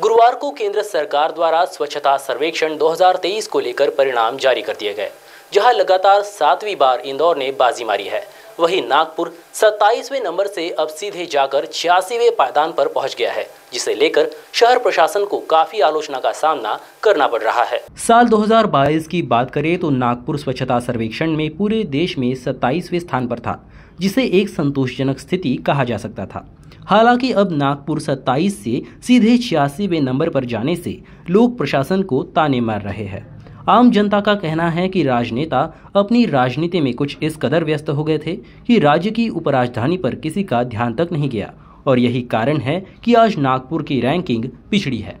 गुरुवार को केंद्र सरकार द्वारा स्वच्छता सर्वेक्षण 2023 को लेकर परिणाम जारी कर दिए गए जहां लगातार सातवीं बार इंदौर ने बाजी मारी है वहीं नागपुर 27वें नंबर से अब सीधे जाकर छियासीवें पायदान पर पहुंच गया है जिसे लेकर शहर प्रशासन को काफी आलोचना का सामना करना पड़ रहा है साल 2022 की बात करें तो नागपुर स्वच्छता सर्वेक्षण में पूरे देश में 27वें स्थान पर था जिसे एक संतोषजनक स्थिति कहा जा सकता था हालांकि अब नागपुर 27 से सीधे छियासीवें नंबर पर जाने से लोग प्रशासन को ताने मार रहे हैं आम जनता का कहना है कि राजनेता अपनी राजनीति में कुछ इस कदर व्यस्त हो गए थे कि राज्य की उपराजधानी पर किसी का ध्यान तक नहीं गया और यही कारण है कि आज नागपुर की रैंकिंग पिछड़ी है